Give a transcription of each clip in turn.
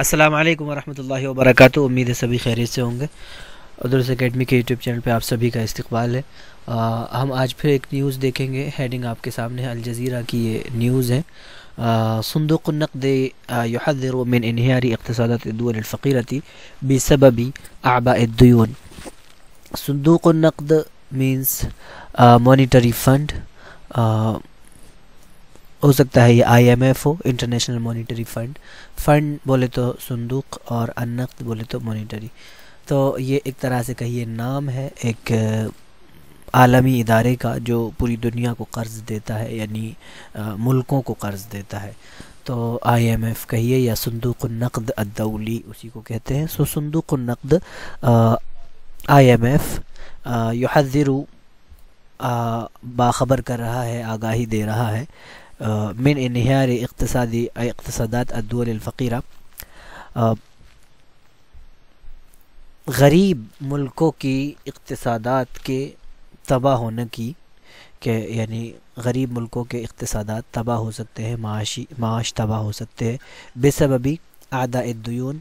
अस्सलाम वालेकुम वरहमतुल्लाहि उम्मीद है सभी खैरियत से होंगे उदरस अकेडमी के यूट्यूब चैनल पे आप सभी का इस्तकबाल है आ, हम आज फिर एक न्यूज़ देखेंगे हेडिंग आपके सामने अल जज़ीरा की ये न्यूज़ है नकद यहदर मिन इनहारी इकतसादतफ़ीरती बेसबी आबादून नकद मीन्स मोनिटरी फ़ंड हो सकता है ये आई एम एफ़ हो इंटरनेशनल मोनिटरी फंड फंड बोले तो संदूक और अनकद बोले तो मोनिटरी तो ये एक तरह से कहिए नाम है एक आलमी इदारे का जो पूरी दुनिया को कर्ज़ देता है यानी मुल्कों को कर्ज़ देता है तो आई एम एफ़ कहिए या संदूक नकद अदौली उसी को कहते हैं सो संदूक नकद एफ़ यहज़िरू बाखबर कर रहा है आगाही दे रहा है من انهيار اقتصاد اقتصادات الدول الفقيرة गरीब मुल्कों की इकतसादात के तबाह होने की के यानी गरीब मुल्कों के इकतसादात तबाह हो सकते हैं माशी माश तबाह हो सकते हैं बेसबबी आदा दयून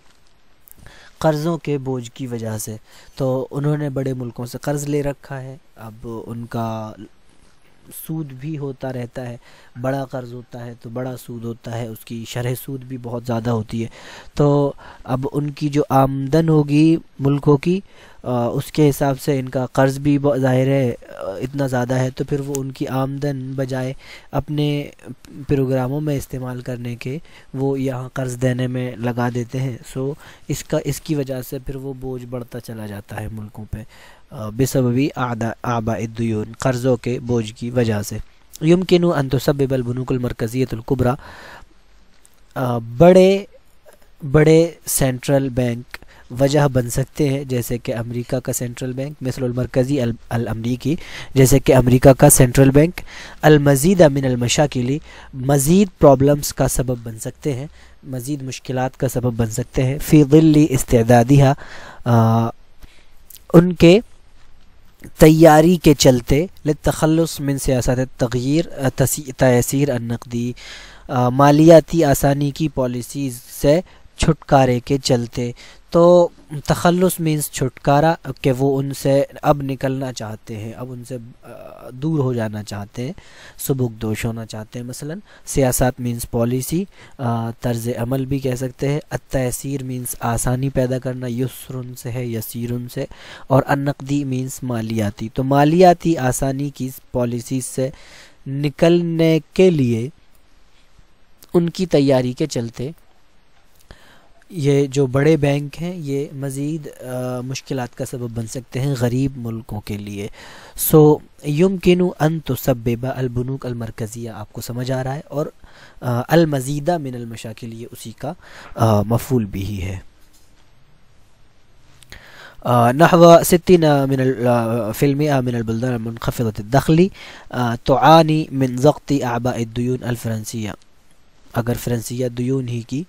कर्ज़ों के बोझ की वजह से तो उन्होंने बड़े मुल्कों से कर्ज़ ले रखा है अब उनका सूद भी होता रहता है बड़ा कर्ज़ होता है तो बड़ा सूद होता है उसकी शरह सूद भी बहुत ज़्यादा होती है तो अब उनकी जो आमदन होगी मुल्कों की आ, उसके हिसाब से इनका कर्ज़ भी ज़ाहिर है इतना ज़्यादा है तो फिर वो उनकी आमदन बजाय अपने प्रोग्रामों में इस्तेमाल करने के वो यहाँ कर्ज़ देने में लगा देते हैं सो इसका इसकी वजह से फिर वो बोझ बढ़ता चला जाता है मुल्कों पर बेसबी आबादन कर्ज़ों के बोझ की वजह से यमकिन अनतसबलबनकमरकज़ीतलकबरा बड़े बड़े सेंट्रल बैंक वजह बन सकते हैं जैसे कि अमेरिका का सेंट्रल बैंक मिसरमरकज़ी अमरीकी जैसे कि अमेरिका का सेंट्रल बैंक अलमज़ीद अमिनमशा के लिए मज़ीद प्रॉब्लम्स का सबब बन सकते हैं मज़ीद मुश्किल का सबब बन सकते हैं फ़ी दिल्ली उनके तैयारी के चलते लतखलस मिन सियासत तगीर तसीर नकदी मालियाती आसानी की पॉलिसीज़ से छुटकारे के चलते तो तखलस मीन्स छुटकारा कि वो उनसे अब निकलना चाहते हैं अब उनसे दूर हो जाना चाहते हैं सबुक दोष होना चाहते हैं मसलन सियासत मीन्स पॉलिसी तर्ज अमल भी कह सकते हैं अतसर मीन्स आसानी पैदा करना यसर से है यसर से और अनकदी मीन्स मालियाती तो मालियाती आसानी की पॉलिसी से निकलने के लिए उनकी तैयारी के चलते ये जो बड़े बैंक हैं ये मज़ीद मुश्किल का सबब बन सकते हैं गरीब मुल्कों के लिए सो यमकिन अन तो सब बेबा अलबनूक अलमरकज़िया आपको समझ आ रहा है और अलमजीदा मिनलमशा के लिए उसी का मफूल भी ही है नहव स्तन मिन फ़िल्म आ अलबुलदानखफ़त दखली तो आनी मिन ज़ख्ती आबा अलफ्रंसिया अगर फ्रंसिया दुयून ही की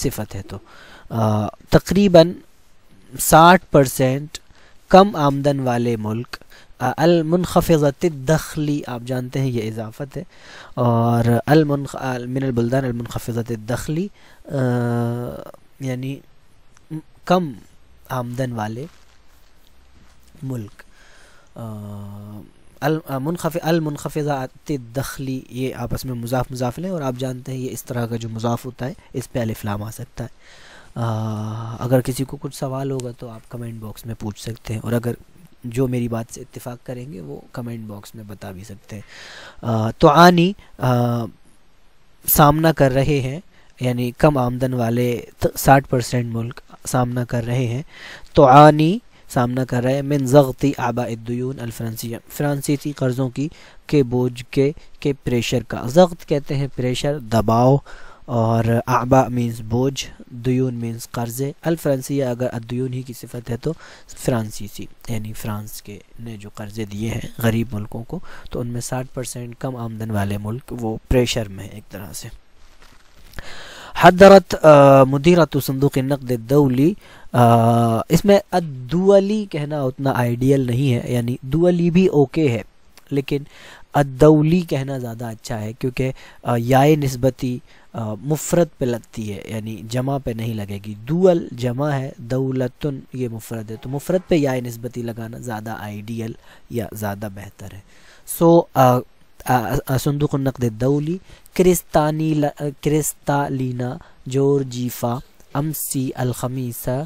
सिफत है तो तकरीबन 60 परसेंट कम आमदन वाले मुल्क अलमनखफ़त दखली आप जानते हैं ये इजाफत है और अलमन मिनलबुल्दान अलमनखफ़त दखली यानी कम आमदन वाले मुल्क आ, अलमनखफ़ अलमनखफ़ात दखली ये आपस में मुजाफ मुजाफिल है और आप जानते हैं ये इस तरह का जो मुजाफ होता है इस पर अलिफ्लाम आ सकता है आ, अगर किसी को कुछ सवाल होगा तो आप कमेंट बॉक्स में पूछ सकते हैं और अगर जो मेरी बात से इत्तेफाक करेंगे वो कमेंट बॉक्स में बता भी सकते हैं तो आनी आ, सामना कर रहे हैं यानी कम आमदन वाले साठ परसेंट मुल्क सामना कर रहे हैं तो आनी सामना कर रहे हैं मिन ज़गती आबादून अलफ्रांसिया फ्रांसीसी कर्ज़ों की के बोझ के के प्रेशर का ज़ख्त कहते हैं प्रेशर दबाव और आबा मीन्स बोझ दयून मीन्स कर्ज़े अलफ्रांसिया अगर अद्दयून ही की सिफत है तो फ्रांसीसी यानी फ्रांस के ने जो कर्ज़े दिए हैं गरीब मुल्कों को तो उनमें साठ परसेंट कम आमदन वाले मुल्क वो प्रेशर में है एक तरह से हदरत मुदीरत संदूक नकद दौली इसमें अदली कहना उतना आइडियल नहीं है यानी दुअली भी ओके है लेकिन अदौली कहना ज़्यादा अच्छा है क्योंकि याय नस्बती मुफरत पे लगती है यानी जमा पे नहीं लगेगी दुअल जमा है दौलतन ये मुफरत है तो मुफरत पे याय नस्बती लगाना ज़्यादा आइडियल या ज़्यादा बेहतर है सो संदूक नकद दौली क्रिस्तानी क्रिस्तालीना जीफा अमसी अलखमीसा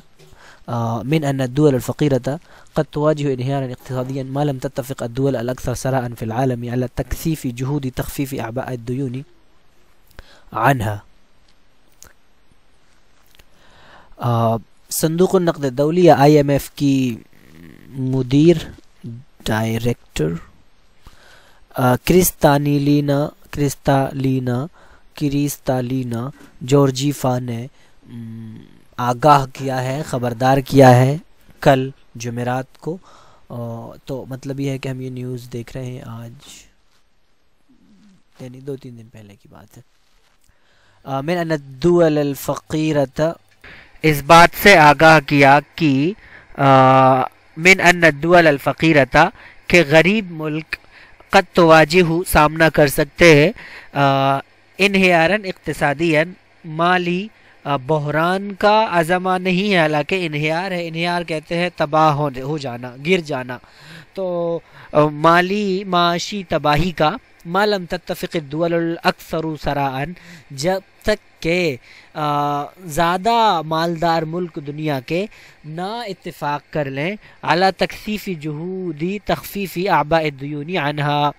آه، من أن الدول الفقيرة قد تواجه انهيارا اقتصاديا ما لم تتفق الدول الأكثر ثراء في العالم على تكثيف جهود تخفيف أعباء الديون عنها آه، صندوق النقد الدولي या كي مدير मुदीर डायरेक्टर لينا كريستالينا क्रिस्तालीना جورجي فاني आगाह किया है ख़बरदार किया है कल जमेरात को तो मतलब ये है कि हम ये न्यूज़ देख रहे हैं आज यानी दो तीन दिन पहले की बात है मैंने अनदुअलफ़ीरत इस बात से आगाह किया कि मिन अनदुअलफ़ीरता के गरीब मुल्क कद तोवाजी सामना कर सकते हैं इनहारन इकतसादी माली बहरान का अजमा नहीं है हालांकि इनहार है इनहार कहते हैं तबाह हो जाना गिर जाना तो माली माशी तबाही का मालम तत्फ़िकल अक्सर सरान जब तक के ज़्यादा मालदार मुल्क दुनिया के ना इतफ़ाक़ कर लें अला तकसीफ़ी जहूदी तखफीफ़ी आबा दयूनी अनहा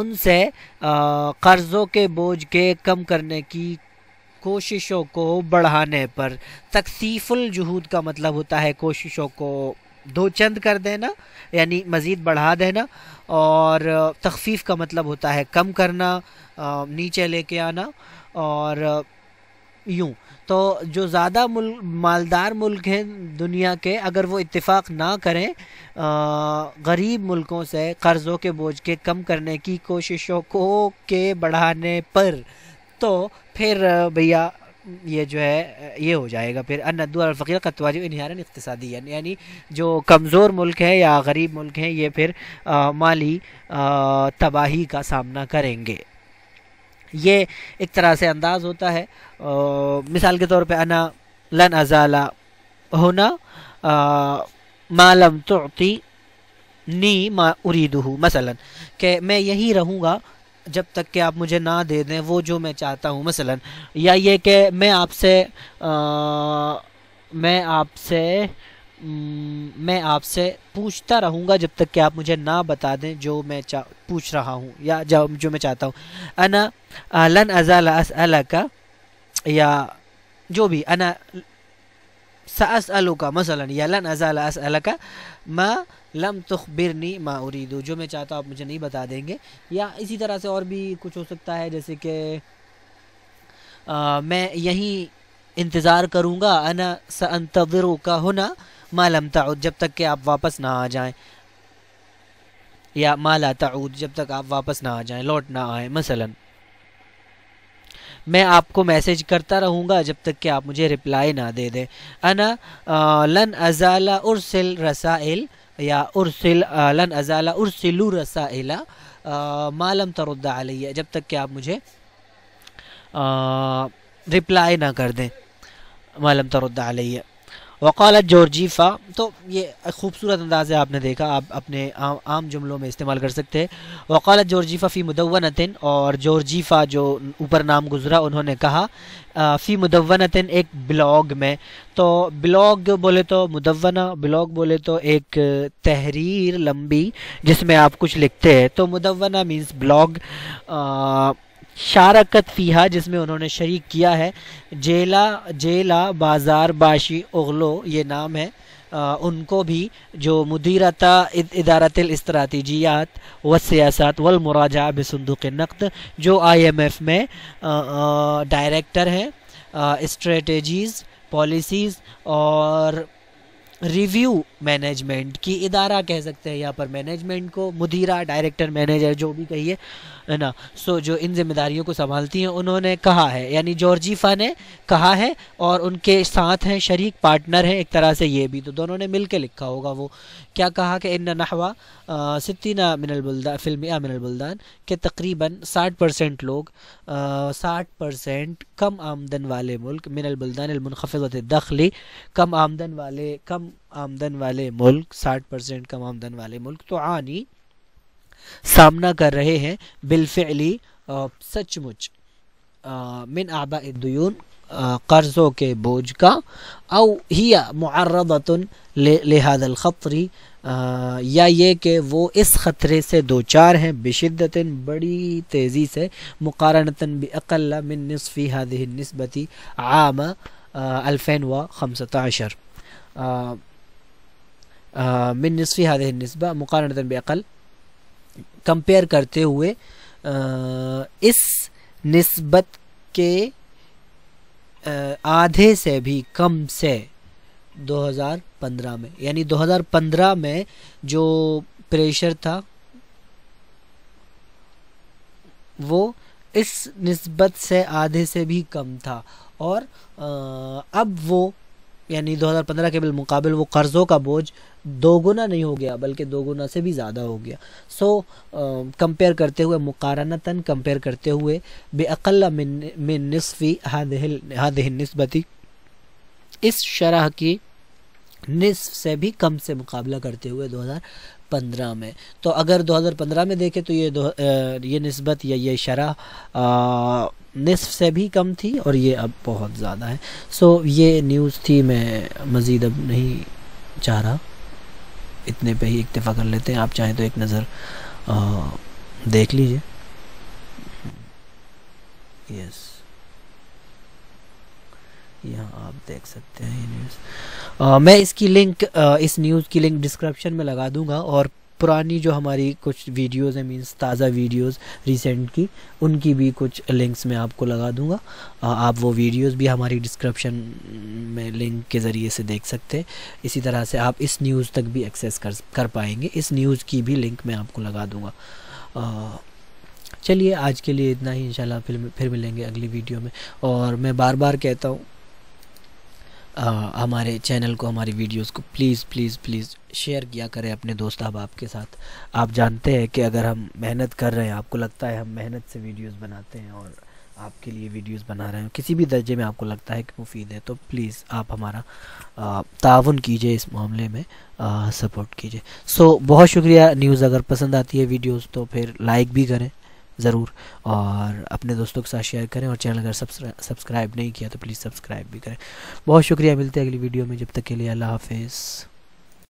उनसे कर्ज़ों के बोझ के कम करने की कोशिशों को बढ़ाने पर तकसीफुल जहूद का मतलब होता है कोशिशों को दो चंद कर देना यानी मज़ीद बढ़ा देना और तखफीफ़ का मतलब होता है कम करना नीचे लेके आना और यूँ तो जो ज़्यादा मुल मालदार मुल्क हैं दुनिया के अगर वो इत्तेफाक ना करें गरीब मुल्कों से कर्ज़ों के बोझ के कम करने की कोशिशों को के बढ़ाने पर तो फिर भैया ये जो है ये हो जाएगा फिर अनदुआ फ़कीर का तोजु इनहारन इकतसादी यानी जो कमज़ोर मुल्क है या गरीब मुल्क हैं ये फिर आ, माली आ, तबाही का सामना करेंगे ये एक तरह से अंदाज़ होता है आ, मिसाल के तौर पे अना लन अजाला होना मालम तो नी मा उरीदू मसलन के मैं यहीं रहूँगा जब तक कि आप मुझे ना दे दें वो जो मैं चाहता हूँ मसलन या ये कि मैं आपसे मैं आपसे मैं आपसे पूछता रहूँगा जब तक कि आप मुझे ना बता दें जो मैं चा पूछ रहा हूँ या जो जो मैं चाहता हूँ अना लन अजाला अस का या जो भी अना सअसअलुका मसलन यलन अज़ाला असअलका माँ लम तुखबिरनी मा उरीदो जो मैं चाहता हूँ आप मुझे नहीं बता देंगे या इसी तरह से और भी कुछ हो सकता है जैसे कि मैं यहीं इंतज़ार करूँगा अना सअंतज़र का होना मा लम ताउद जब तक कि आप वापस ना आ जाएँ या माला ताउद जब तक आप वापस ना आ जाएँ लौट ना आए मसलन मैं आपको मैसेज करता रहूँगा जब तक कि आप मुझे रिप्लाई ना दे दें अना लन अजाला उर्सिल रसाइल या उर्सिल लन अजाला उर्सिलु रसाइला मालम तरुद्दा है जब तक कि आप मुझे रिप्लाई ना कर दें मालम तरुद्दा आलिया वकालत जॉर्जीफ़ा तो ये खूबसूरत अंदाज़ है आपने देखा आप अपने आम, आम जुमलों में इस्तेमाल कर सकते हैं वकालत जॉर्जीफ़ा फ़ी मुदवनतिन और जॉर्जीफ़ा जो ऊपर नाम गुजरा उन्होंने कहा फ़ी मुदवनतिन एक ब्लॉग में तो ब्लॉग बोले तो मुदवना ब्लॉग बोले तो एक तहरीर लंबी जिसमें आप कुछ लिखते हैं तो मुदवना मीन्स ब्लॉग शारकत फ़ीहा जिसमें उन्होंने शरीक किया है जेला जेला बाज़ार बाशी उगलो ये नाम है आ, उनको भी जो मुदीरता इदारत इस्तरातीजियात व सियासत वल मुराजा बसंदुक नकद जो आईएमएफ में डायरेक्टर हैं स्ट्रेटजीज़ पॉलिसीज़ और रिव्यू मैनेजमेंट की इदारा कह सकते हैं यहाँ पर मैनेजमेंट को मुदीरा डायरेक्टर मैनेजर जो भी कहिए है ना सो जो इन जिम्मेदारियों को संभालती हैं उन्होंने कहा है यानी जॉर्जीफा ने कहा है और उनके साथ हैं शरीक पार्टनर हैं एक तरह से ये भी तो दोनों ने मिल के लिखा होगा वो क्या कहा कि इन नहवा सितना मिनलबुल्दान फिल्मिया मिनलबुल्दान के तकरीबन साठ परसेंट लोग साठ परसेंट कम आमदन वाले मुल्क मिनल मुनखफत दखली कम आमदन वाले कम आमदन वाले मुल्क साठ परसेंट कम आमदन वाले मुल्क तो आनी सामना कर रहे हैं बिलफ़ली सचमुच मिन आबा दयून कर्ज़ों के बोझ का अव ही मुआरबतन लिहाजल ख़तरी आ, या ये कि वो इस ख़तरे से दो चार हैं बशिदत बड़ी तेज़ी से भी अकल मिन नसफ़ी हादह नस्बती आम अल्फ़ैन व खमसताशर मिन नसफ़ी नस्ब नस्बा भी अकल कंपेयर करते हुए आ, इस नस्बत के आधे से भी कम से हज़ार 2015 में यानी 2015 में जो प्रेशर था वो इस नस्बत से आधे से भी कम था और अब वो यानी 2015 के बिलमुकाबल वो कर्ज़ों का बोझ दो गुना नहीं हो गया बल्कि दो गुना से भी ज़्यादा हो गया सो कंपेयर करते हुए मुकारणता कंपेयर करते हुए बेअल में नसफ़ी हादह नस्बती इस शरह की निसफ से भी कम से मुकाबला करते हुए 2015 में तो अगर 2015 में देखें तो ये दो ये नस्बत या ये शरह निसफ से भी कम थी और ये अब बहुत ज़्यादा है सो ये न्यूज़ थी मैं मज़ीद अब नहीं चाह रहा इतने पे ही इक्तफा कर लेते हैं आप चाहें तो एक नज़र देख लीजिए यस यहाँ आप देख सकते हैं ये न्यूज़ मैं इसकी लिंक आ, इस न्यूज़ की लिंक डिस्क्रिप्शन में लगा दूंगा और पुरानी जो हमारी कुछ वीडियोस हैं मीन्स ताज़ा वीडियोस रिसेंट की उनकी भी कुछ लिंक्स मैं आपको लगा दूंगा आप वो वीडियोस भी हमारी डिस्क्रिप्शन में लिंक के ज़रिए से देख सकते हैं इसी तरह से आप इस न्यूज़ तक भी एक्सेस कर कर पाएंगे इस न्यूज़ की भी लिंक मैं आपको लगा दूँगा चलिए आज के लिए इतना ही इंशाल्लाह फिर फिर मिलेंगे अगली वीडियो में और मैं बार बार कहता हूँ आ, हमारे चैनल को हमारी वीडियोस को प्लीज़ प्लीज़ प्लीज़ शेयर किया करें अपने दोस्त अब आपके साथ आप जानते हैं कि अगर हम मेहनत कर रहे हैं आपको लगता है हम मेहनत से वीडियोस बनाते हैं और आपके लिए वीडियोस बना रहे हैं किसी भी दर्जे में आपको लगता है कि मुफीद है तो प्लीज़ आप हमारा ताउन कीजिए इस मामले में सपोर्ट कीजिए सो so, बहुत शुक्रिया न्यूज़ अगर पसंद आती है वीडियोज़ तो फिर लाइक भी करें ज़रूर और अपने दोस्तों के साथ शेयर करें और चैनल अगर सब्सक्राइब नहीं किया तो प्लीज़ सब्सक्राइब भी करें बहुत शुक्रिया मिलते हैं अगली वीडियो में जब तक के लिए अल्लाह हाफिज़